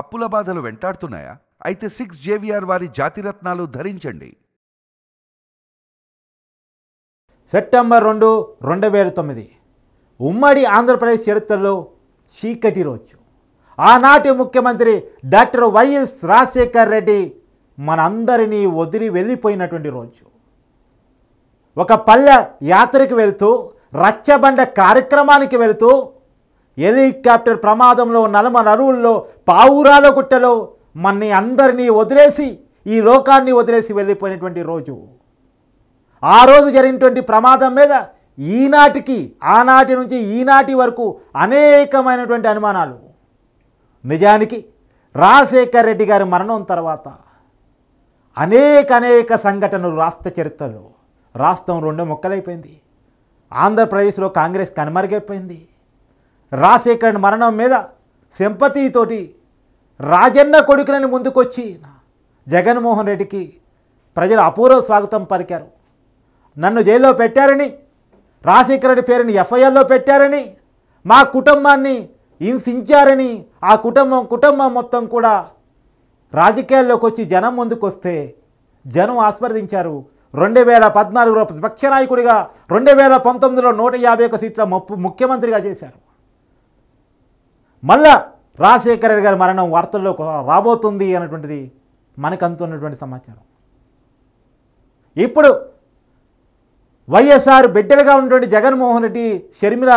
అప్పుల బాధలు వెంటాడుతున్నాయా అయితే సిక్స్ జేవిఆర్ వారి జాతిరత్నాలు ధరించండి సెప్టెంబర్ రెండు రెండు వేల తొమ్మిది ఉమ్మడి ఆంధ్రప్రదేశ్ చరిత్రలో చీకటి రోజు ఆనాటి ముఖ్యమంత్రి డాక్టర్ వైఎస్ రాజశేఖర్ రెడ్డి మనందరినీ వదిలి వెళ్ళిపోయినటువంటి రోజు ఒక పల్లె యాత్రకు వెళుతూ రచ్చబండ కార్యక్రమానికి వెళుతూ హెలికాప్టర్ ప్రమాదంలో నలమ నరువుల్లో పావురాల గుట్టలో మన్ని అందరినీ వదిలేసి ఈ లోకాన్ని వదిలేసి వెళ్ళిపోయినటువంటి రోజు ఆ రోజు జరిగినటువంటి ప్రమాదం మీద ఈనాటికి ఆనాటి నుంచి ఈనాటి వరకు అనేకమైనటువంటి అనుమానాలు నిజానికి రాజశేఖర్ రెడ్డి గారి మరణం తర్వాత అనేక అనేక సంఘటనలు రాష్ట్ర చరిత్రలో రాష్ట్రం రెండు మొక్కలైపోయింది ఆంధ్రప్రదేశ్లో కాంగ్రెస్ కనుమరుగైపోయింది రాజశేఖర్ మరణం మీద సింపతితోటి రాజన్న కొడుకులని ముందుకొచ్చి జగన్మోహన్ రెడ్డికి ప్రజలు అపూర్వ స్వాగతం పలికారు నన్ను జైల్లో పెట్టారని రాజశేఖర రెడ్డి పేరుని ఎఫ్ఐఆర్లో పెట్టారని మా కుటుంబాన్ని హింసించారని ఆ కుటుంబం కుటుంబం మొత్తం కూడా రాజకీయాల్లోకి వచ్చి జనం ముందుకొస్తే జనం ఆస్వాదించారు రెండు వేల పద్నాలుగులో ప్రతిపక్ష నాయకుడిగా రెండు వేల పంతొమ్మిదిలో నూట యాభై ఒక సీట్ల ముఖ్యమంత్రిగా చేశారు మళ్ళా రాజశేఖర రెడ్డి గారి మరణం వార్తల్లో రాబోతుంది అన్నటువంటిది మనకు అందుతున్నటువంటి సమాచారం ఇప్పుడు వైఎస్ఆర్ బిడ్డలుగా ఉన్నటువంటి జగన్మోహన్ రెడ్డి షర్మిల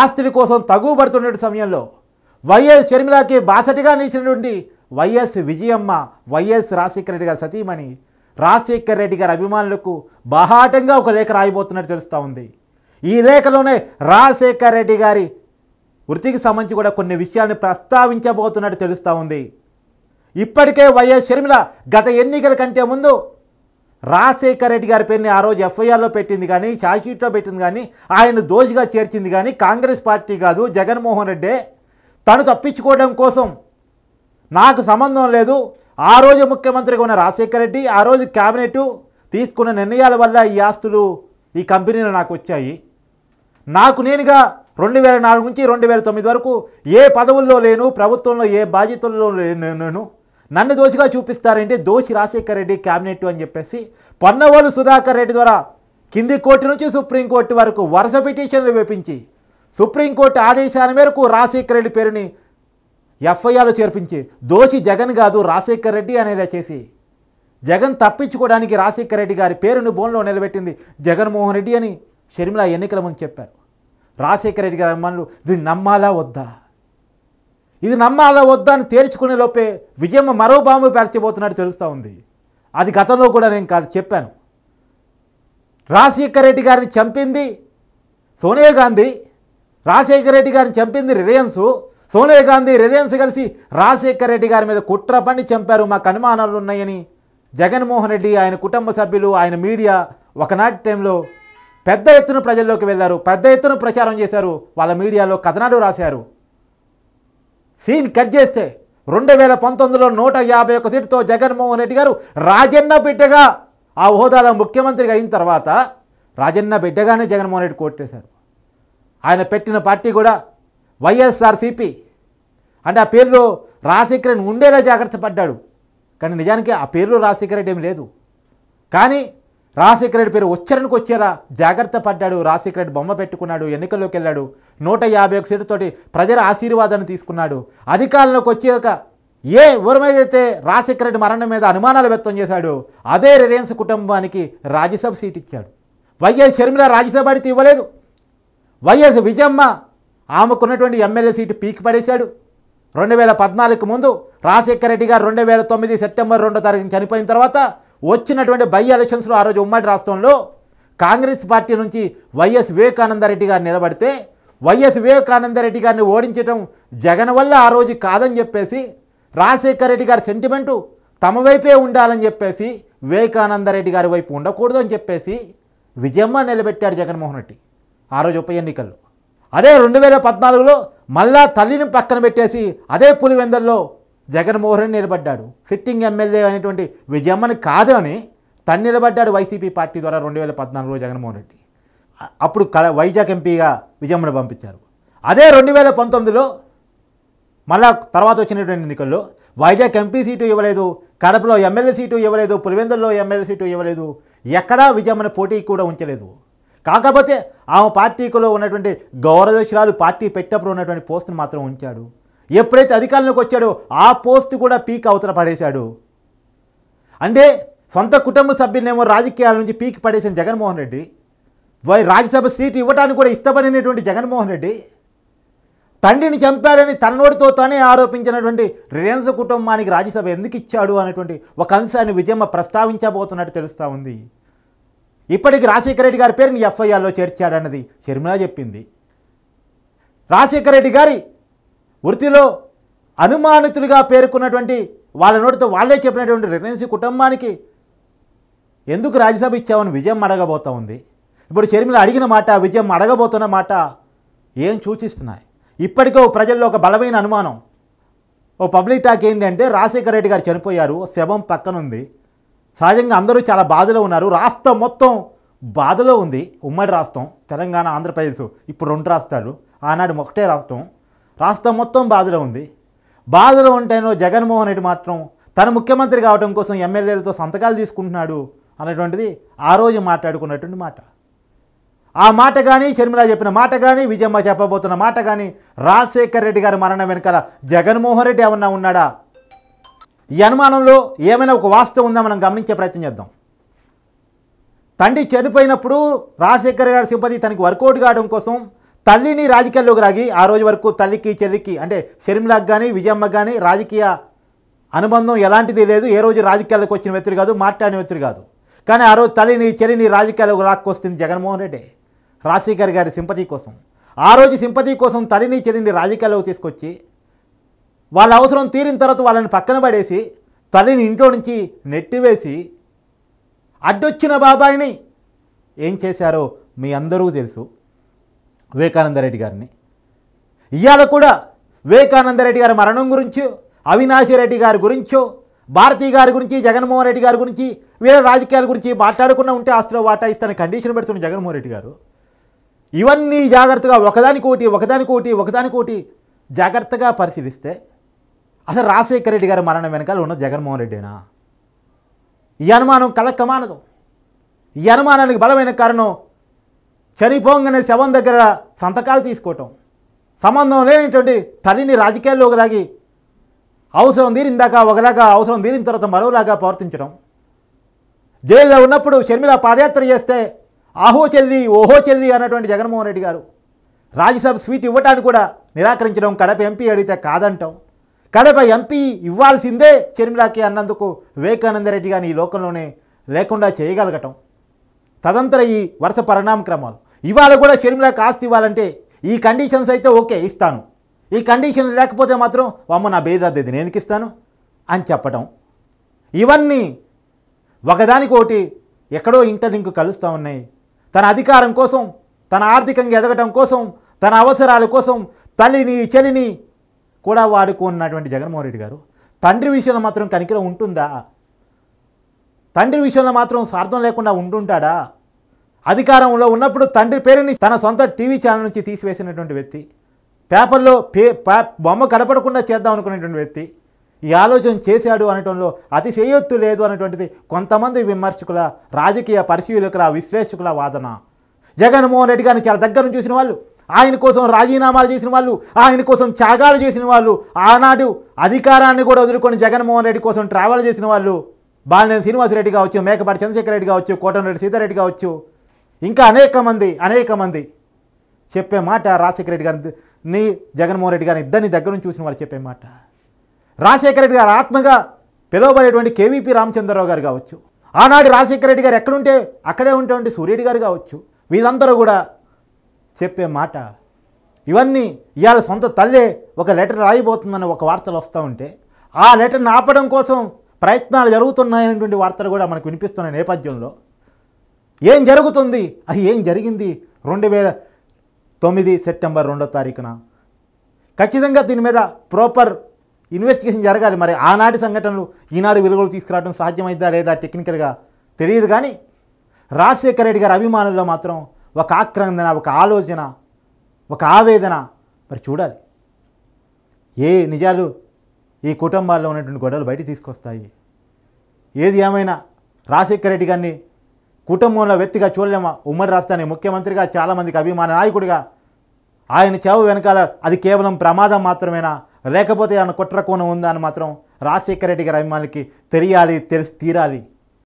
ఆస్తుల కోసం తగుబడుతున్నటువంటి సమయంలో వైఎస్ షర్మిలకి బాసటిగా నిలిచినటువంటి వైఎస్ విజయమ్మ వైఎస్ రాజశేఖర రెడ్డి గారి సతీమణి రాజశేఖర రెడ్డి గారి అభిమానులకు బహాటంగా ఒక లేఖ రాయిపోతున్నట్టు తెలుస్తూ ఉంది ఈ లేఖలోనే రాజశేఖర రెడ్డి గారి వృత్తికి సంబంధించి కూడా కొన్ని విషయాలను ప్రస్తావించబోతున్నట్టు తెలుస్తూ ఉంది ఇప్పటికే వైఎస్ షర్మిల గత ఎన్నికల కంటే ముందు రాజశేఖర రెడ్డి గారి పేరుని ఆ రోజు ఎఫ్ఐఆర్లో పెట్టింది కానీ షార్జ్షీట్లో పెట్టింది కానీ ఆయన దోషిగా చేర్చింది కానీ కాంగ్రెస్ పార్టీ కాదు జగన్మోహన్ రెడ్డే తను తప్పించుకోవడం కోసం నాకు సంబంధం లేదు ఆ రోజు ముఖ్యమంత్రిగా ఉన్న రాజశేఖర రెడ్డి ఆ రోజు క్యాబినెట్ తీసుకున్న నిర్ణయాల వల్ల ఈ ఆస్తులు ఈ కంపెనీలు నాకు వచ్చాయి నాకు నేనుగా రెండు వేల నాలుగు నుంచి రెండు వేల తొమ్మిది వరకు ఏ పదవుల్లో లేను ప్రభుత్వంలో ఏ బాధ్యతల్లో లేను నన్ను దోషిగా చూపిస్తారంటే దోషి రాజశేఖర్ రెడ్డి క్యాబినెట్ అని చెప్పేసి పొన్నవోలు సుధాకర్ రెడ్డి ద్వారా కింది కోర్టు నుంచి సుప్రీంకోర్టు వరకు వరుస పిటిషన్లు వేపించి సుప్రీంకోర్టు ఆదేశాల మేరకు రాజశేఖర్ రెడ్డి పేరుని ఎఫ్ఐఆర్లో చేర్పించి దోషి జగన్ కాదు రాజశేఖర్ రెడ్డి అనేది చేసి జగన్ తప్పించుకోవడానికి రాజశేఖర రెడ్డి గారి పేరును బోన్లో నిలబెట్టింది జగన్మోహన్ రెడ్డి అని షర్మిల ఎన్నికల ముందు చెప్పారు రాజశేఖర రెడ్డి గారి అభిమానులు దీన్ని నమ్మాలా వద్దా ఇది నమ్మాలా వద్దా అని తేల్చుకునే లోపే విజయమ్మ మరో బాంబు పేర్చబోతున్నట్టు తెలుస్తూ ఉంది అది గతంలో కూడా నేను కాదు చెప్పాను రాజశేఖర రెడ్డి గారిని చంపింది సోనియా గాంధీ రాజశేఖర రెడ్డి గారిని చంపింది రిలయన్స్ సోనియా గాంధీ రిలయన్స్ కలిసి రాజశేఖర రెడ్డి గారి మీద కుట్ర పండి చంపారు మాకు అనుమానాలు ఉన్నాయని జగన్మోహన్ రెడ్డి ఆయన కుటుంబ సభ్యులు ఆయన మీడియా ఒకనాటి టైంలో పెద్ద ఎత్తున ప్రజల్లోకి వెళ్ళారు పెద్ద ఎత్తున ప్రచారం చేశారు వాళ్ళ మీడియాలో కథనాడు రాశారు సీన్ కట్ చేస్తే రెండు వేల పంతొమ్మిదిలో నూట యాభై ఒక సీటుతో జగన్మోహన్ రెడ్డి గారు రాజన్న బిడ్డగా ఆ హోదాలో ముఖ్యమంత్రిగా అయిన తర్వాత రాజన్న బిడ్డగానే జగన్మోహన్ రెడ్డి కొట్టేశారు ఆయన పెట్టిన పార్టీ కూడా వైఎస్ఆర్సీపీ అంటే ఆ పేరులో రెడ్డి ఉండేలా జాగ్రత్త పడ్డాడు కానీ నిజానికి ఆ పేరులో రాజశేఖర రెడ్డి ఏమి లేదు కానీ రాజశేఖర రెడ్డి పేరు వచ్చారనికి వచ్చేలా జాగ్రత్త పడ్డాడు రాజశేఖర రెడ్డి బొమ్మ పెట్టుకున్నాడు ఎన్నికల్లోకి వెళ్ళాడు నూట యాభై ఒక సీటుతోటి ప్రజల ఆశీర్వాదాన్ని తీసుకున్నాడు అధికారంలోకి వచ్చాక ఏ ఊరమైదైతే మీద అయితే రాజశేఖర రెడ్డి మరణం మీద అనుమానాలు వ్యక్తం చేశాడు అదే రిలయన్స్ కుటుంబానికి రాజ్యసభ సీట్ ఇచ్చాడు వైఎస్ షర్మిల రాజ్యసభ అడితే ఇవ్వలేదు వైఎస్ విజయమ్మ ఆమెకున్నటువంటి ఎమ్మెల్యే సీటు పీకి పడేశాడు రెండు వేల పద్నాలుగు ముందు రాజశేఖర రెడ్డి గారు రెండు వేల తొమ్మిది సెప్టెంబర్ రెండో తారీఖు చనిపోయిన తర్వాత వచ్చినటువంటి బై ఎలక్షన్స్లో ఆ రోజు ఉమ్మడి రాష్ట్రంలో కాంగ్రెస్ పార్టీ నుంచి వైఎస్ వివేకానందరెడ్డి గారు నిలబడితే వైఎస్ వివేకానందరెడ్డి గారిని ఓడించడం జగన్ వల్ల ఆ రోజు కాదని చెప్పేసి రాజశేఖర రెడ్డి గారి సెంటిమెంటు తమ వైపే ఉండాలని చెప్పేసి వివేకానందరెడ్డి గారి వైపు ఉండకూడదు అని చెప్పేసి విజయమ్మ నిలబెట్టాడు జగన్మోహన్ రెడ్డి ఆ రోజు ఉప ఎన్నికల్లో అదే రెండు వేల పద్నాలుగులో మళ్ళా తల్లిని పక్కన పెట్టేసి అదే పులివెందల్లో జగన్మోహన్ రెడ్డి నిలబడ్డాడు సిట్టింగ్ ఎమ్మెల్యే అనేటువంటి విజయమ్మని కాదు అని తను నిలబడ్డాడు వైసీపీ పార్టీ ద్వారా రెండు వేల పద్నాలుగులో జగన్మోహన్ రెడ్డి అప్పుడు కల వైజాగ్ ఎంపీగా విజయమ్మను పంపించారు అదే రెండు వేల పంతొమ్మిదిలో మళ్ళా తర్వాత వచ్చినటువంటి ఎన్నికల్లో వైజాగ్ ఎంపీ సీటు ఇవ్వలేదు కడపలో ఎమ్మెల్యే సీటు ఇవ్వలేదు పులివెందుల్లో ఎమ్మెల్యే సీటు ఇవ్వలేదు ఎక్కడా విజయమ్మని పోటీకి కూడా ఉంచలేదు కాకపోతే ఆమె పార్టీలో ఉన్నటువంటి గౌరవేశ్వరాలు పార్టీ పెట్టేప్పుడు ఉన్నటువంటి పోస్టును మాత్రం ఉంచాడు ఎప్పుడైతే అధికారంలోకి వచ్చాడో ఆ పోస్ట్ కూడా పీక్ అవతల పడేశాడు అంటే సొంత కుటుంబ సభ్యులనేమో రాజకీయాల నుంచి పీక్ పడేసిన జగన్మోహన్ రెడ్డి రాజ్యసభ సీటు ఇవ్వడానికి కూడా ఇష్టపడినటువంటి జగన్మోహన్ రెడ్డి తండ్రిని చంపాడని తన నోటితో తానే ఆరోపించినటువంటి రిలయన్స్ కుటుంబానికి రాజ్యసభ ఎందుకు ఇచ్చాడు అనేటువంటి ఒక అంశాన్ని విజయమ్మ ప్రస్తావించబోతున్నట్టు తెలుస్తూ ఉంది ఇప్పటికి రాజశేఖర రెడ్డి గారి పేరుని ఎఫ్ఐఆర్లో చేర్చాడన్నది షర్మిలా చెప్పింది రాజశేఖర రెడ్డి గారి వృత్తిలో అనుమానితులుగా పేర్కొన్నటువంటి వాళ్ళ నోటితో వాళ్ళే చెప్పినటువంటి రెగ్నెన్సీ కుటుంబానికి ఎందుకు రాజ్యసభ ఇచ్చామని విజయం అడగబోతూ ఉంది ఇప్పుడు షర్మిల అడిగిన మాట విజయం అడగబోతున్న మాట ఏం సూచిస్తున్నాయి ఇప్పటికో ప్రజల్లో ఒక బలమైన అనుమానం ఓ పబ్లిక్ టాక్ ఏంటంటే రాజశేఖర రెడ్డి గారు చనిపోయారు శవం పక్కనుంది సహజంగా అందరూ చాలా బాధలో ఉన్నారు రాష్ట్రం మొత్తం బాధలో ఉంది ఉమ్మడి రాష్ట్రం తెలంగాణ ఆంధ్రప్రదేశ్ ఇప్పుడు రెండు రాష్ట్రాలు ఆనాడు ఒకటే రాష్ట్రం రాష్ట్రం మొత్తం బాధలో ఉంది బాధలో ఉంటేనో జగన్మోహన్ రెడ్డి మాత్రం తన ముఖ్యమంత్రి కావడం కోసం ఎమ్మెల్యేలతో సంతకాలు తీసుకుంటున్నాడు అన్నటువంటిది ఆ రోజు మాట్లాడుకున్నటువంటి మాట ఆ మాట కానీ షర్మిల చెప్పిన మాట కానీ విజయమ్మ చెప్పబోతున్న మాట కానీ రాజశేఖర్ రెడ్డి గారి మరణం వెనకాల జగన్మోహన్ రెడ్డి ఏమన్నా ఉన్నాడా ఈ అనుమానంలో ఏమైనా ఒక వాస్తవం ఉందా మనం గమనించే ప్రయత్నం చేద్దాం తండ్రి చనిపోయినప్పుడు రాజశేఖర్ గారి సింపతి తనకి వర్కౌట్ కావడం కోసం తల్లిని రాజకీయాల్లోకి రాగి ఆ రోజు వరకు తల్లికి చెల్లికి అంటే షర్మిలకు కానీ విజయమ్మకు కానీ రాజకీయ అనుబంధం ఎలాంటిది లేదు ఏ రోజు రాజకీయాలకు వచ్చిన వ్యక్తులు కాదు మాట్లాడిన వ్యక్తులు కాదు కానీ ఆ రోజు తల్లిని చెల్లిని రాజకీయాలకు లాక్కొస్తుంది జగన్మోహన్ రెడ్డి రాజశేఖర్ గారి సింపతి కోసం ఆ రోజు సింపతి కోసం తల్లిని చెల్లిని రాజకీయాలకు తీసుకొచ్చి వాళ్ళ అవసరం తీరిన తర్వాత వాళ్ళని పక్కన పడేసి తల్లిని ఇంట్లో నుంచి నెట్టివేసి అడ్డొచ్చిన బాబాయిని ఏం చేశారో మీ అందరూ తెలుసు వివేకానందరెడ్డి గారిని ఇవాళ కూడా వివేకానందరెడ్డి గారి మరణం గురించో అవినాష్ రెడ్డి గారి గురించో భారతీ గారి గురించి జగన్మోహన్ రెడ్డి గారి గురించి వీళ్ళ రాజకీయాల గురించి మాట్లాడకుండా ఉంటే ఆస్తిలో వాటా ఇస్తాను కండిషన్ పెడుతున్న జగన్మోహన్ రెడ్డి గారు ఇవన్నీ జాగ్రత్తగా ఒకదానికోటి ఒకదానికోటి ఒకదానికోటి జాగ్రత్తగా పరిశీలిస్తే అసలు రాజశేఖర రెడ్డి గారి మరణం వెనకాల ఉన్న జగన్మోహన్ రెడ్డినా ఈ అనుమానం కలక్కమానదు ఈ అనుమానానికి బలమైన కారణం చనిపోగానే శవం దగ్గర సంతకాలు తీసుకోవటం సంబంధం లేనిటువంటి తల్లిని రాజకీయాల్లో ఒకలాగి అవసరం తీరిందాక ఒకలాగా అవసరం తీరిన తర్వాత మరోలాగా ప్రవర్తించడం జైల్లో ఉన్నప్పుడు షర్మిల పాదయాత్ర చేస్తే ఆహో చెల్లి ఓహో చెల్లి అన్నటువంటి జగన్మోహన్ రెడ్డి గారు రాజ్యసభ స్వీట్ ఇవ్వటానికి కూడా నిరాకరించడం కడప ఎంపీ అడిగితే కాదంటాం కడప ఎంపీ ఇవ్వాల్సిందే షర్మిలాకి అన్నందుకు వివేకానందరెడ్డి గారిని ఈ లోకంలోనే లేకుండా చేయగలగటం తదంతర ఈ వరుస పరిణామ క్రమాలు ఇవాళ కూడా షర్మిలా కాస్త ఇవ్వాలంటే ఈ కండిషన్స్ అయితే ఓకే ఇస్తాను ఈ కండిషన్ లేకపోతే మాత్రం అమ్మ నా బేదరద్దు ఇది నేను ఇస్తాను అని చెప్పటం ఇవన్నీ ఒకదానికోటి ఎక్కడో ఇంటర్లింక్ కలుస్తూ ఉన్నాయి తన అధికారం కోసం తన ఆర్థికంగా ఎదగటం కోసం తన అవసరాల కోసం తల్లిని చలిని కూడా వాడుకున్నటువంటి జగన్మోహన్ రెడ్డి గారు తండ్రి విషయంలో మాత్రం కనికిరం ఉంటుందా తండ్రి విషయంలో మాత్రం స్వార్థం లేకుండా ఉంటుంటాడా అధికారంలో ఉన్నప్పుడు తండ్రి పేరుని తన సొంత టీవీ ఛానల్ నుంచి తీసివేసినటువంటి వ్యక్తి పేపర్లో పే బొమ్మ కనపడకుండా చేద్దాం అనుకునేటువంటి వ్యక్తి ఈ ఆలోచన చేశాడు అనటంలో అతిశయోత్తు లేదు అనేటువంటిది కొంతమంది విమర్శకుల రాజకీయ పరిశీలకుల విశ్లేషకుల వాదన జగన్మోహన్ రెడ్డి గారిని చాలా దగ్గర చూసిన వాళ్ళు ఆయన కోసం రాజీనామాలు చేసిన వాళ్ళు ఆయన కోసం త్యాగాలు చేసిన వాళ్ళు ఆనాడు అధికారాన్ని కూడా వదులుకొని జగన్మోహన్ రెడ్డి కోసం ట్రావెల్ చేసిన వాళ్ళు బాలినేని శ్రీనివాసరెడ్డి కావచ్చు మేకపాటి చంద్రశేఖర రెడ్డి కావచ్చు రెడ్డి సీతారెడ్డి కావచ్చు ఇంకా అనేక మంది అనేక మంది చెప్పే మాట రాజశేఖర రెడ్డి గారిని జగన్మోహన్ రెడ్డి గారిని ఇద్దరిని దగ్గర నుంచి చూసిన వాళ్ళు చెప్పే మాట రాజశేఖర రెడ్డి గారు ఆత్మగా పిలువబడేటువంటి కేవీపీ రామచంద్రరావు గారు కావచ్చు ఆనాడు రాజశేఖర రెడ్డి గారు ఎక్కడుంటే అక్కడే ఉండేటువంటి సూర్యుడి గారు కావచ్చు వీళ్ళందరూ కూడా చెప్పే మాట ఇవన్నీ ఇవాళ సొంత తల్లే ఒక లెటర్ రాయిపోతుందన్న ఒక వార్తలు వస్తూ ఉంటే ఆ లెటర్ని ఆపడం కోసం ప్రయత్నాలు జరుగుతున్నాయనేటువంటి వార్తలు కూడా మనకు వినిపిస్తున్నాయి నేపథ్యంలో ఏం జరుగుతుంది అది ఏం జరిగింది రెండు వేల తొమ్మిది సెప్టెంబర్ రెండో తారీఖున ఖచ్చితంగా దీని మీద ప్రాపర్ ఇన్వెస్టిగేషన్ జరగాలి మరి ఆనాటి సంఘటనలు ఈనాడు విలువలు తీసుకురావడం సాధ్యమైందా లేదా టెక్నికల్గా తెలియదు కానీ రాజశేఖర రెడ్డి గారి అభిమానుల్లో మాత్రం ఒక ఆక్రందన ఒక ఆలోచన ఒక ఆవేదన మరి చూడాలి ఏ నిజాలు ఈ కుటుంబాల్లో ఉన్నటువంటి గొడవలు బయట తీసుకొస్తాయి ఏది ఏమైనా రాజశేఖర రెడ్డి గారిని కుటుంబంలో వ్యక్తిగా చూడలేమా ఉమ్మడి రాష్ట్రాన్ని ముఖ్యమంత్రిగా చాలామందికి అభిమాన నాయకుడిగా ఆయన చావు వెనకాల అది కేవలం ప్రమాదం మాత్రమేనా లేకపోతే ఆయన కుట్ర కోణం ఉందా అని మాత్రం రాజశేఖర రెడ్డి గారి అభిమానులకి తెలియాలి తెలిసి తీరాలి